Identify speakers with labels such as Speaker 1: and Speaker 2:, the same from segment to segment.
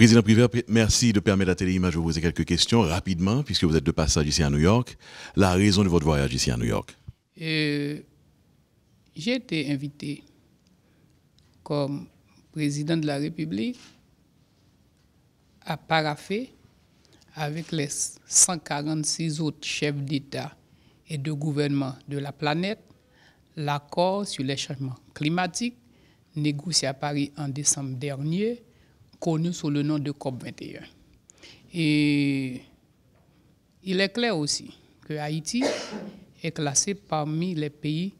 Speaker 1: Président Privé, merci de permettre à Téléimage de vous poser quelques questions rapidement, puisque vous êtes de passage ici à New York. La raison de votre voyage ici à New York
Speaker 2: euh, J'ai été invité comme président de la République à paraffer avec les 146 autres chefs d'État et de gouvernement de la planète l'accord sur les changements climatiques négocié à Paris en décembre dernier connu sous le nom de COP21. Et il est clair aussi que Haïti est classé parmi les pays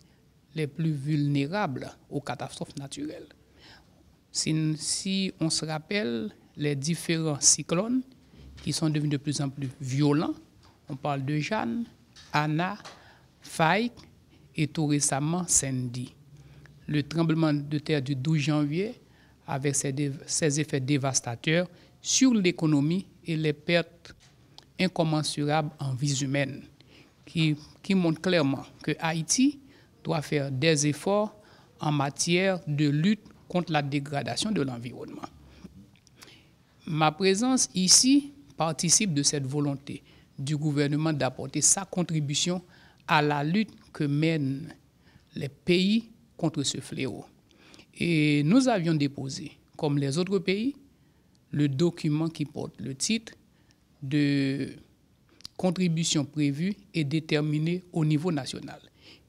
Speaker 2: les plus vulnérables aux catastrophes naturelles. Si, on se rappelle les différents cyclones qui sont devenus de plus en plus violents, on parle de Jeanne, Anna, Faik et tout récemment Sandy. Le tremblement de terre du 12 janvier avec ses, effets dévastateurs sur l'économie et les pertes incommensurables en vie humaine, qui, qui montrent clairement que Haïti doit faire des efforts en matière de lutte contre la dégradation de l'environnement. Ma présence ici participe de cette volonté du gouvernement d'apporter sa contribution à la lutte que mènent les pays contre ce fléau. Et nous avions déposé, comme les autres pays, le document qui porte le titre de contribution prévue et déterminée au niveau national,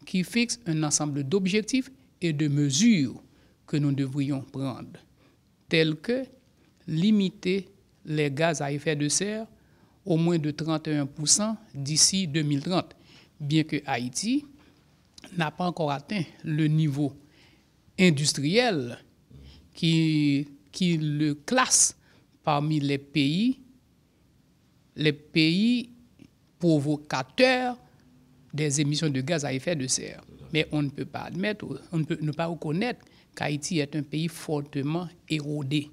Speaker 2: qui fixe un ensemble d'objectifs et de mesures que nous devrions prendre, tels que limiter les gaz à effet de serre au moins de 31% d'ici 2030, bien que Haïti n'a pas encore atteint le niveau industriel qui, qui le classe parmi les pays, les pays provocateurs des émissions de gaz à effet de serre. Mais on ne peut pas admettre, on ne peut ne pas reconnaître qu'Haïti est un pays fortement érodé,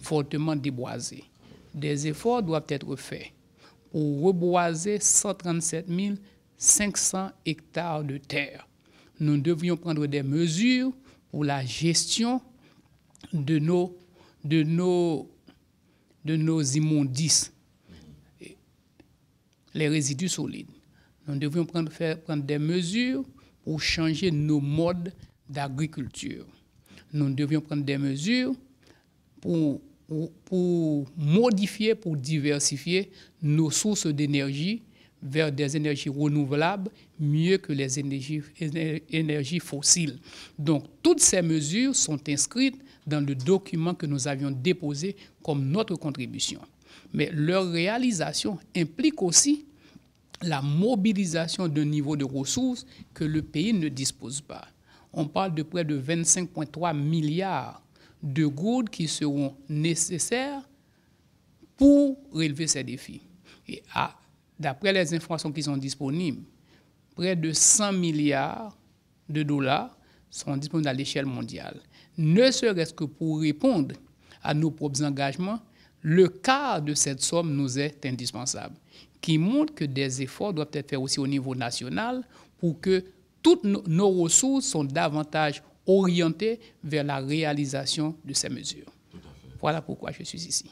Speaker 2: fortement déboisé. Des efforts doivent être faits pour reboiser 137 500 hectares de terre. Nous devions prendre des mesures ou la gestion de nos, de nos, de nos immondices, les résidus solides. Nous devions prendre, prendre des mesures pour changer nos modes d'agriculture. Nous devions prendre des mesures pour, pour modifier, pour diversifier nos sources d'énergie vers des énergies renouvelables mieux que les énergies, fossiles. Donc toutes ces mesures sont inscrites dans le document que nous avions déposé comme notre contribution. Mais leur réalisation implique aussi la mobilisation d'un niveau de ressources que le pays ne dispose pas. On parle de près de 25,3 milliards de gourdes qui seront nécessaires pour relever ces défis. Et à, d'après les informations qui sont disponibles, près de 100 milliards de dollars sont disponibles à l'échelle mondiale. Ne serait-ce que pour répondre à nos propres engagements, le quart de cette somme nous est indispensable, qui montre que des efforts doivent être faits aussi au niveau national pour que toutes nos ressources sont davantage orientées vers la réalisation de ces mesures. Voilà pourquoi je suis ici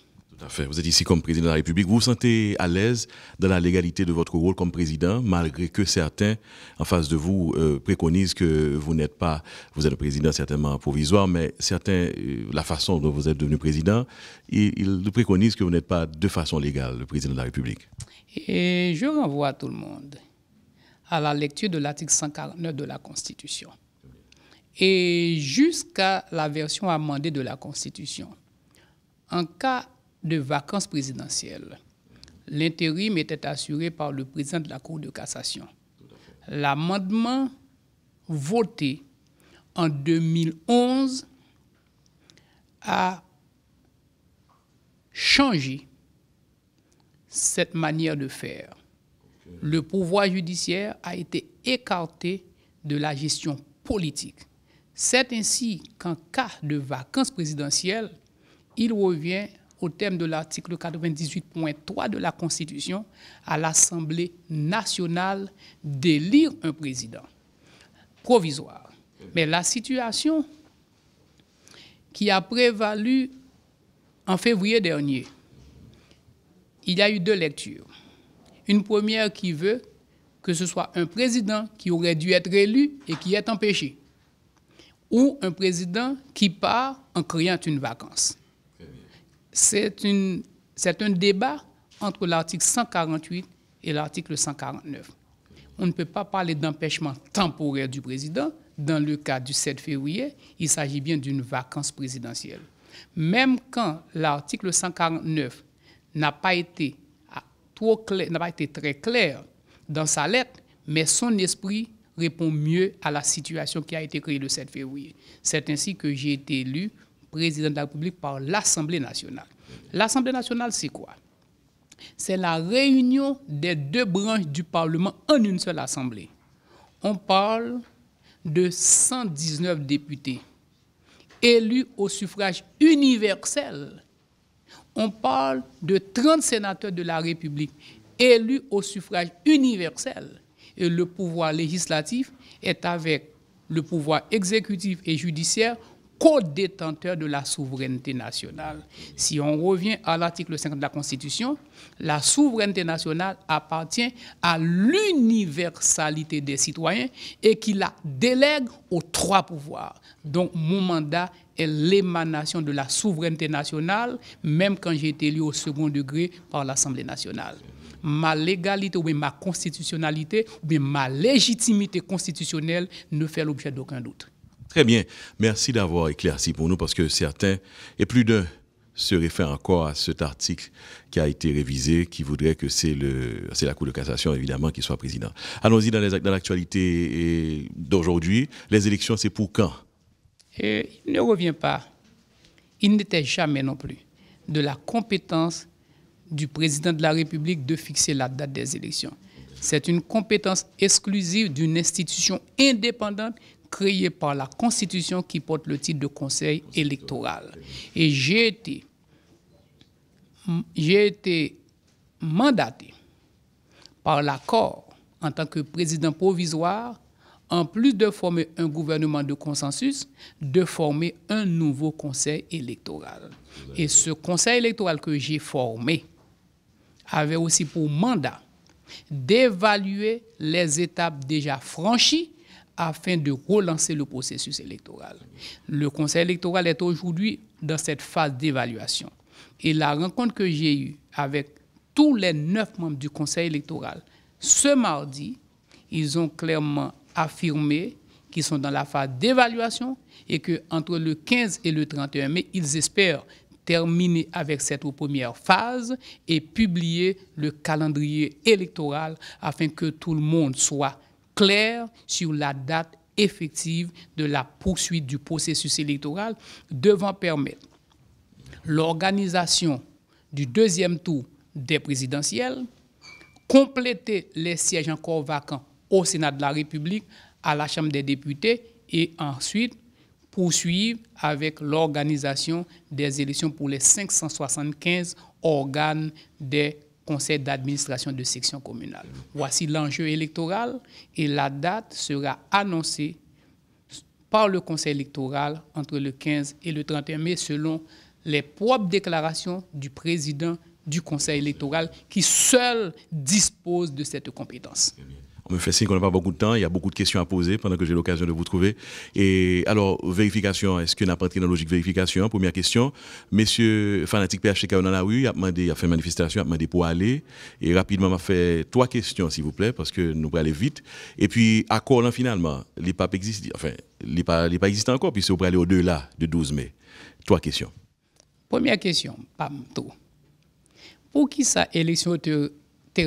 Speaker 1: vous êtes ici comme président de la République. Vous vous sentez à l'aise dans la légalité de votre rôle comme président, malgré que certains en face de vous euh, préconisent que vous n'êtes pas, vous êtes président certainement provisoire, mais certains, euh, la façon dont vous êtes devenu président, ils, préconisent que vous n'êtes pas de façon légale le président de la République.
Speaker 2: Et je renvoie tout le monde à la lecture de l'article 149 de la Constitution et jusqu'à la version amendée de la Constitution. En cas de vacances présidentielles. L'intérim était assuré par le président de la Cour de cassation. L'amendement voté en 2011 a changé cette manière de faire. Le pouvoir judiciaire a été écarté de la gestion politique. C'est ainsi qu'en cas de vacances présidentielles, il revient au terme de l'article 98.3 de la Constitution, à l'Assemblée nationale d'élire un président provisoire. Mais la situation qui a prévalu en février dernier, il y a eu deux lectures. Une première qui veut que ce soit un président qui aurait dû être élu et qui est empêché, ou un président qui part en créant une vacance c'est un débat entre l'article 148 et l'article 149. On ne peut pas parler d'empêchement temporaire du président. Dans le cas du 7 février, il s'agit bien d'une vacance présidentielle. Même quand l'article 149 n'a pas, été très clair dans sa lettre, mais son esprit répond mieux à la situation qui a été créée le 7 février. C'est ainsi que j'ai été élu président de la République par l'Assemblée nationale. L'Assemblée nationale, c'est quoi C'est la réunion des deux branches du Parlement en une seule Assemblée. On parle de 119 députés élus au suffrage universel. On parle de 30 sénateurs de la République élus au suffrage universel. Et le pouvoir législatif est avec le pouvoir exécutif et judiciaire co-détenteur de la souveraineté nationale. Si on revient à l'article 5 de la Constitution, la souveraineté nationale appartient à l'universalité des citoyens et qui la délègue aux trois pouvoirs. Donc mon mandat est l'émanation de la souveraineté nationale, même quand j'ai été élu au second degré par l'Assemblée nationale ma légalité ou bien ma constitutionnalité ou bien ma légitimité constitutionnelle ne fait l'objet d'aucun doute.
Speaker 1: Très bien. Merci d'avoir éclairci pour nous parce que certains, et plus d'un, se réfèrent encore à cet article qui a été révisé, qui voudrait que c'est le, c'est la Cour de cassation, évidemment, qui soit président. Allons-y dans, les, dans l'actualité d'aujourd'hui. Les élections, c'est pour quand
Speaker 2: Il ne revient pas. Il n'était jamais non plus de la compétence du président de la République de fixer la date des élections. C'est une compétence exclusive d'une institution indépendante créé par la Constitution qui porte le titre de Conseil électoral. Et j'ai été, j'ai été mandaté par l'accord en tant que président provisoire, en plus de former un gouvernement de consensus, de former un nouveau conseil électoral. Et ce conseil électoral que j'ai formé avait aussi pour mandat d'évaluer les étapes déjà franchies afin de relancer le processus électoral. Le Conseil électoral est aujourd'hui dans cette phase d'évaluation. Et la rencontre que j'ai eue avec tous les neuf membres du Conseil électoral ce mardi, ils ont clairement affirmé qu'ils sont dans la phase d'évaluation et qu'entre le 15 et le 31 mai, ils espèrent terminer avec cette première phase et publier le calendrier électoral afin que tout le monde soit clair sur la date effective de la poursuite du processus électoral devant permettre l'organisation du deuxième tour des présidentielles, compléter les sièges encore vacants au Sénat de la République, à la Chambre des députés et ensuite poursuivre avec l'organisation des élections pour les 575 organes des conseil d'administration de section communale. Voici l'enjeu électoral et la date sera annoncée par le conseil électoral entre le 15 et le 31 mai selon les propres déclarations du président du conseil électoral qui seul dispose de cette compétence
Speaker 1: me fait signe qu'on n'a pas beaucoup de temps. Il y a beaucoup de questions à poser pendant que j'ai l'occasion de vous trouver. Et alors, vérification, est-ce qu'on a pas dans la logique vérification Première question. Monsieur Fanatique PHK dans la rue, il a demandé, il a fait manifestation, il a demandé pour aller. Et rapidement, m'a fait trois questions, s'il vous plaît, parce que nous pourrions aller vite. Et puis, à quoi, hein, finalement, les papes existent, enfin, les pas, pas existent encore, puisque vous pouvez aller au-delà de 12 mai. Trois questions.
Speaker 2: Première question, Pamto. Pour qui ça élection te, te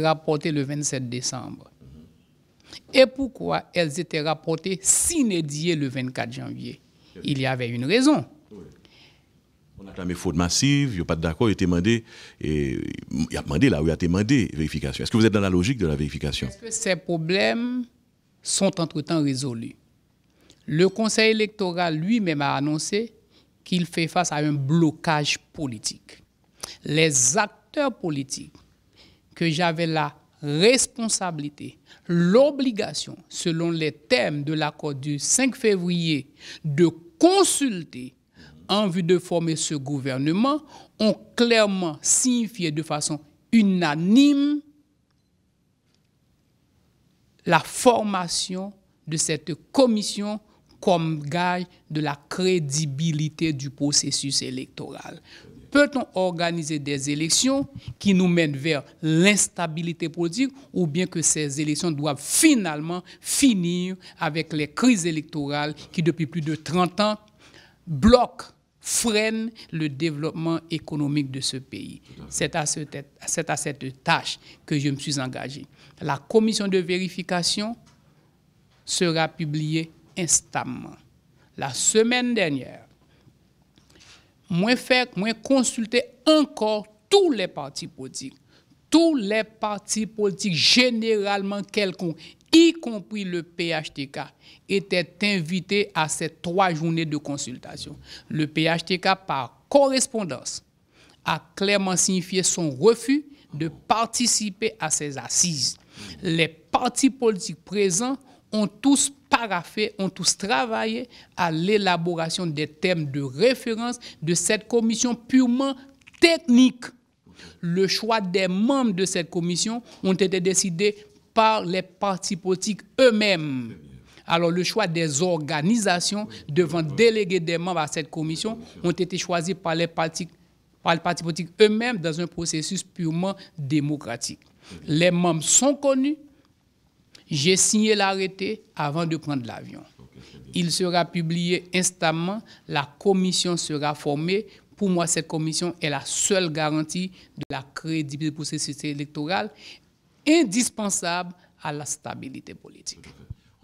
Speaker 2: le 27 décembre et pourquoi elles étaient rapportées s'inédiées le 24 janvier. Il y avait une raison.
Speaker 1: On a clamé faute massive, il n'y a pas d'accord, il a demandé, et il a demandé là il a demandé vérification. Est-ce que vous êtes dans la logique de la vérification Est-ce
Speaker 2: que ces problèmes sont entre-temps résolus Le Conseil électoral lui-même a annoncé qu'il fait face à un blocage politique. Les acteurs politiques que j'avais là responsabilité, l'obligation, selon les thèmes de l'accord du 5 février, de consulter en vue de former ce gouvernement ont clairement signifié de façon unanime la formation de cette commission comme gage de la crédibilité du processus électoral. Peut-on organiser des élections qui nous mènent vers l'instabilité politique ou bien que ces élections doivent finalement finir avec les crises électorales qui depuis plus de 30 ans bloquent freinent le développement économique de ce pays. C'est à, à, cette tâche que je me suis engagé. La commission de vérification sera publiée instamment. La semaine dernière, moi fait, moins consulté encore tous les partis politiques, tous les partis politiques généralement quelconques, y compris le PHTK, étaient invités à ces trois journées de consultation. Le PHTK, par correspondance, a clairement signifié son refus de participer à ces assises. Les partis politiques présents ont tous paraffé, ont tous travaillé à l'élaboration des thèmes de référence de cette commission purement technique. Le choix des membres de cette commission ont été décidés par les partis politiques eux-mêmes. Alors le choix des organisations devant déléguer des membres à cette commission ont été choisis par les partis, par les partis politiques eux-mêmes dans un processus purement démocratique. Les membres sont connus, j'ai signé l'arrêté avant de prendre l'avion. Il sera publié instamment. La commission sera formée. Pour moi, cette commission est la seule garantie de la crédibilité du processus électoral, indispensable à la stabilité politique.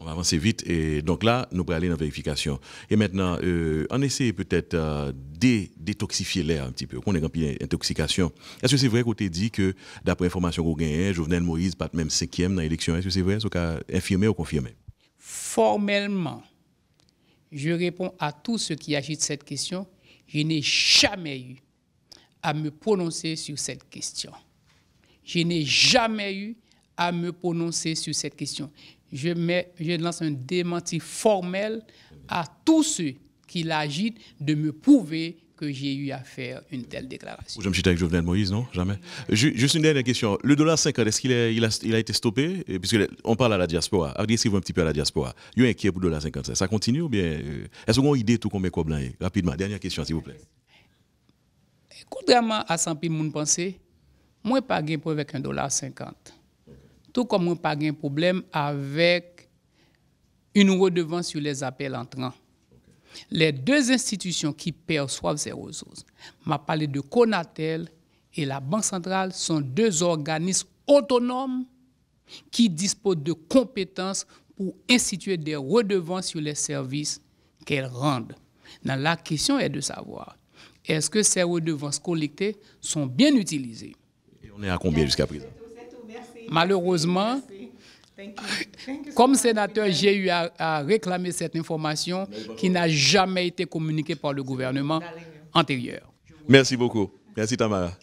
Speaker 1: On va avancer vite et donc là, nous allons aller dans la vérification. Et maintenant, euh, on essaie peut-être euh, de détoxifier l'air un petit peu. On est en intoxication. Est-ce que c'est vrai qu'on t'a dit que, d'après l'information qu'on a Jovenel Moïse pas même cinquième dans l'élection Est-ce que c'est vrai Est-ce qu'on infirmé ou confirmé
Speaker 2: Formellement, je réponds à tout ce qui agitent cette question. Je n'ai jamais eu à me prononcer sur cette question. Je n'ai jamais eu à me prononcer sur cette question je, mets, je lance un démenti formel à tous ceux qui l'agitent de me prouver que j'ai eu à faire une telle déclaration.
Speaker 1: Je me suis avec Jovenel Moïse, non Jamais. Juste une dernière question. Le dollar 50, est-ce qu'il a, été stoppé Puisqu'on parle à la diaspora. Adressez-vous un petit peu à la diaspora. Il y a Vous inquiet pour le dollar 50. Ça continue ou bien euh, Est-ce qu'on a une idée de tout met quoi blanc Rapidement, dernière question, s'il vous plaît.
Speaker 2: Contrairement à 100 000 personnes ne moi, pas pour avec un dollar 50. Tout comme on pas un problème avec une redevance sur les appels entrants. Les deux institutions qui perçoivent ces ressources, m'a parlé de Conatel et la Banque centrale, sont deux organismes autonomes qui disposent de compétences pour instituer des redevances sur les services qu'elles rendent. la question est de savoir, est-ce que ces redevances collectées sont bien utilisées
Speaker 1: Et on est à combien jusqu'à présent
Speaker 2: Malheureusement, comme sénateur, j'ai eu à, réclamer cette information qui n'a jamais été communiquée par le gouvernement antérieur.
Speaker 1: Merci beaucoup. Merci Tamara.